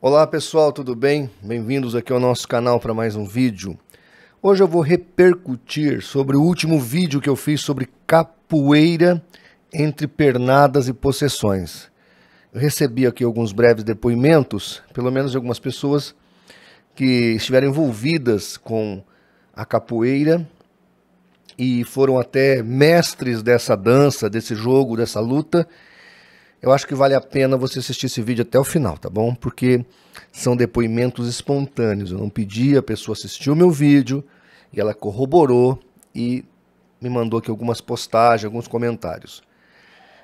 Olá pessoal, tudo bem? Bem-vindos aqui ao nosso canal para mais um vídeo. Hoje eu vou repercutir sobre o último vídeo que eu fiz sobre capoeira entre pernadas e possessões. Eu recebi aqui alguns breves depoimentos, pelo menos de algumas pessoas que estiveram envolvidas com a capoeira e foram até mestres dessa dança, desse jogo, dessa luta eu acho que vale a pena você assistir esse vídeo até o final, tá bom? Porque são depoimentos espontâneos. Eu não pedi, a pessoa assistiu meu vídeo e ela corroborou e me mandou aqui algumas postagens, alguns comentários.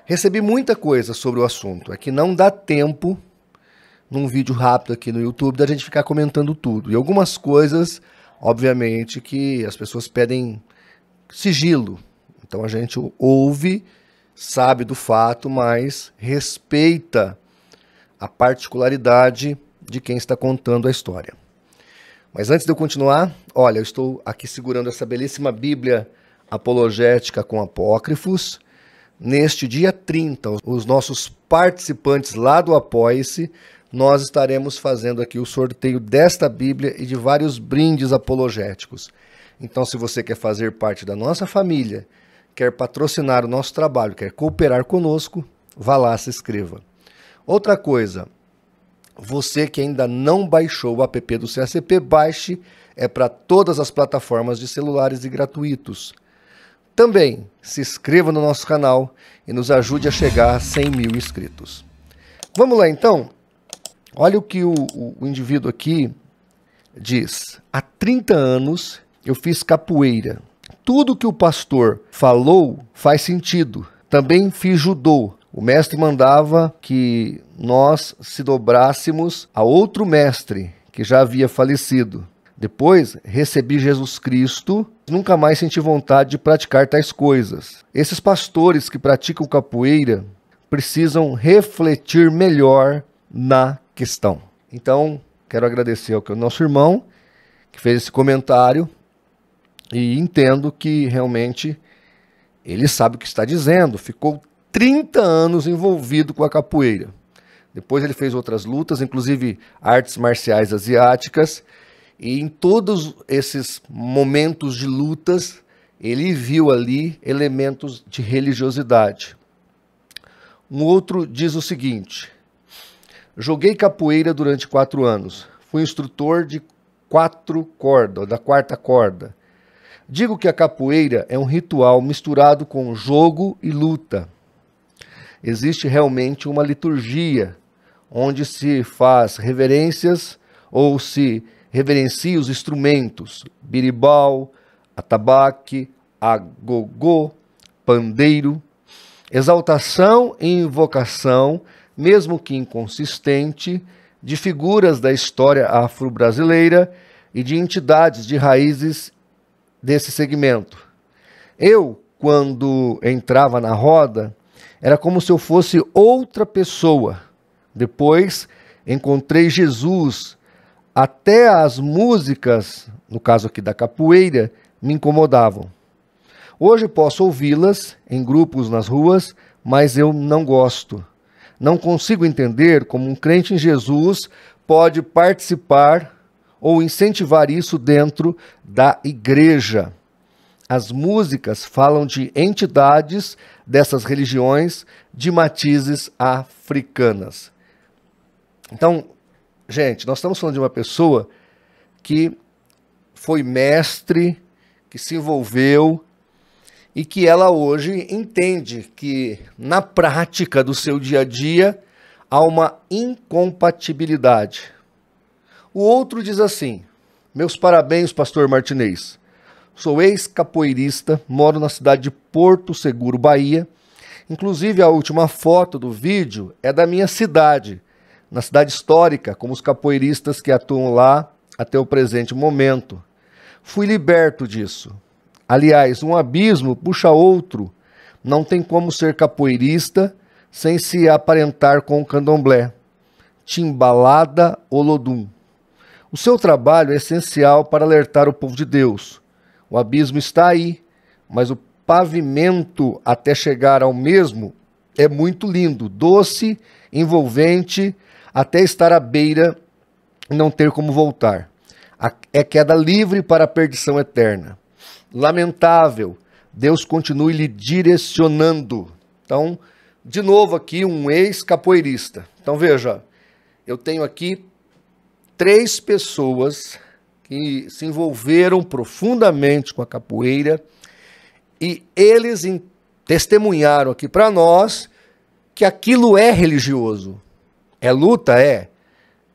Recebi muita coisa sobre o assunto. É que não dá tempo num vídeo rápido aqui no YouTube da gente ficar comentando tudo. E algumas coisas, obviamente, que as pessoas pedem sigilo. Então a gente ouve sabe do fato, mas respeita a particularidade de quem está contando a história. Mas antes de eu continuar, olha, eu estou aqui segurando essa belíssima Bíblia apologética com apócrifos. Neste dia 30, os nossos participantes lá do Apoia-se, nós estaremos fazendo aqui o sorteio desta Bíblia e de vários brindes apologéticos. Então, se você quer fazer parte da nossa família quer patrocinar o nosso trabalho, quer cooperar conosco, vá lá, se inscreva. Outra coisa, você que ainda não baixou o app do CACP, baixe, é para todas as plataformas de celulares e gratuitos. Também se inscreva no nosso canal e nos ajude a chegar a 100 mil inscritos. Vamos lá então? Olha o que o, o indivíduo aqui diz. Há 30 anos eu fiz capoeira. Tudo que o pastor falou faz sentido. Também fiz judô. O mestre mandava que nós se dobrássemos a outro mestre que já havia falecido. Depois recebi Jesus Cristo, nunca mais senti vontade de praticar tais coisas. Esses pastores que praticam capoeira precisam refletir melhor na questão. Então, quero agradecer ao nosso irmão que fez esse comentário e entendo que realmente ele sabe o que está dizendo. Ficou 30 anos envolvido com a capoeira. Depois ele fez outras lutas, inclusive artes marciais asiáticas, e em todos esses momentos de lutas, ele viu ali elementos de religiosidade. Um outro diz o seguinte: Joguei capoeira durante quatro anos. Fui instrutor de quatro cordas, da quarta corda. Digo que a capoeira é um ritual misturado com jogo e luta. Existe realmente uma liturgia onde se faz reverências ou se reverencia os instrumentos biribau, atabaque, agogô, pandeiro, exaltação e invocação, mesmo que inconsistente, de figuras da história afro-brasileira e de entidades de raízes desse segmento. Eu, quando entrava na roda, era como se eu fosse outra pessoa. Depois encontrei Jesus. Até as músicas, no caso aqui da capoeira, me incomodavam. Hoje posso ouvi-las em grupos nas ruas, mas eu não gosto. Não consigo entender como um crente em Jesus pode participar ou incentivar isso dentro da igreja. As músicas falam de entidades dessas religiões de matizes africanas. Então, gente, nós estamos falando de uma pessoa que foi mestre, que se envolveu e que ela hoje entende que na prática do seu dia a dia há uma incompatibilidade o outro diz assim: Meus parabéns, pastor Martinez. Sou ex-capoeirista, moro na cidade de Porto Seguro, Bahia. Inclusive, a última foto do vídeo é da minha cidade, na cidade histórica, como os capoeiristas que atuam lá até o presente momento. Fui liberto disso. Aliás, um abismo puxa outro. Não tem como ser capoeirista sem se aparentar com o candomblé. Timbalada Olodum. O seu trabalho é essencial para alertar o povo de Deus. O abismo está aí, mas o pavimento até chegar ao mesmo é muito lindo, doce, envolvente, até estar à beira e não ter como voltar. É queda livre para a perdição eterna. Lamentável, Deus continue lhe direcionando. Então, de novo aqui um ex-capoeirista. Então veja, eu tenho aqui três pessoas que se envolveram profundamente com a capoeira e eles testemunharam aqui para nós que aquilo é religioso. É luta, é.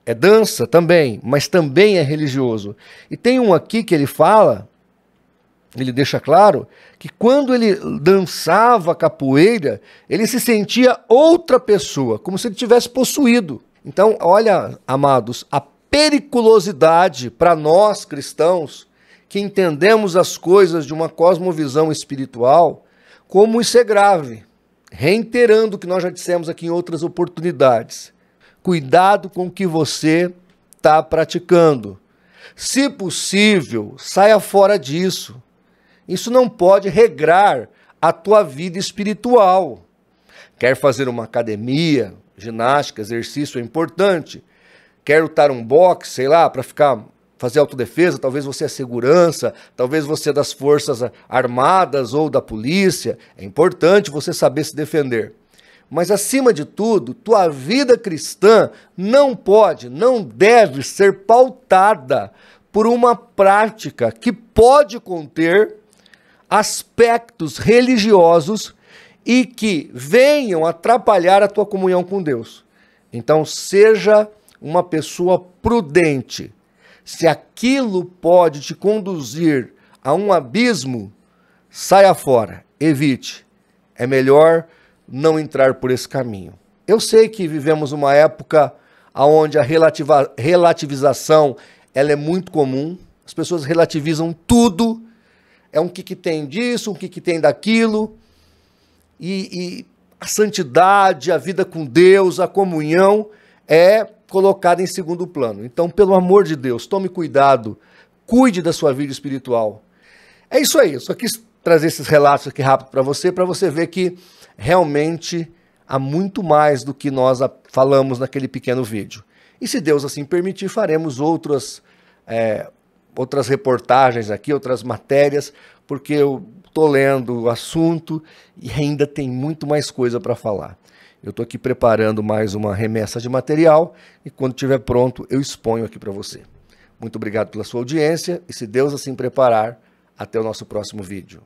É dança também, mas também é religioso. E tem um aqui que ele fala, ele deixa claro, que quando ele dançava capoeira, ele se sentia outra pessoa, como se ele tivesse possuído. Então, olha, amados, a periculosidade para nós cristãos que entendemos as coisas de uma cosmovisão espiritual, como isso é grave. Reiterando o que nós já dissemos aqui em outras oportunidades. Cuidado com o que você está praticando. Se possível, saia fora disso. Isso não pode regrar a tua vida espiritual. Quer fazer uma academia, ginástica, exercício é importante, quer lutar um boxe, sei lá, para ficar fazer autodefesa, talvez você é segurança, talvez você é das forças armadas ou da polícia. É importante você saber se defender. Mas acima de tudo, tua vida cristã não pode, não deve ser pautada por uma prática que pode conter aspectos religiosos e que venham atrapalhar a tua comunhão com Deus. Então, seja uma pessoa prudente. Se aquilo pode te conduzir a um abismo, saia fora, evite. É melhor não entrar por esse caminho. Eu sei que vivemos uma época onde a relativa, relativização ela é muito comum. As pessoas relativizam tudo. É um que, que tem disso, um que, que tem daquilo. E, e a santidade, a vida com Deus, a comunhão é colocada em segundo plano. Então, pelo amor de Deus, tome cuidado, cuide da sua vida espiritual. É isso aí, só quis trazer esses relatos aqui rápido para você, para você ver que realmente há muito mais do que nós falamos naquele pequeno vídeo. E se Deus assim permitir, faremos outras, é, outras reportagens aqui, outras matérias, porque eu estou lendo o assunto e ainda tem muito mais coisa para falar. Eu estou aqui preparando mais uma remessa de material e quando estiver pronto eu exponho aqui para você. Muito obrigado pela sua audiência e se Deus assim preparar, até o nosso próximo vídeo.